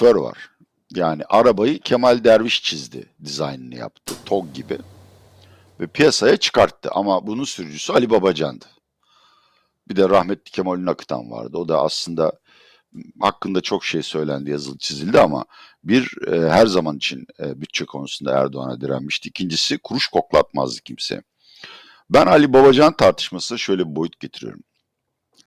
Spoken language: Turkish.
şoför var. Yani arabayı Kemal Derviş çizdi, dizaynını yaptı, TOG gibi. Ve piyasaya çıkarttı ama bunun sürücüsü Ali Babacan'dı. Bir de rahmetli Kemal Ünakıtan vardı. O da aslında hakkında çok şey söylendi, yazılı çizildi ama bir e, her zaman için e, bütçe konusunda Erdoğan'a direnmişti. İkincisi kuruş koklatmazdı kimse. Ben Ali Babacan tartışması şöyle bir boyut getiriyorum.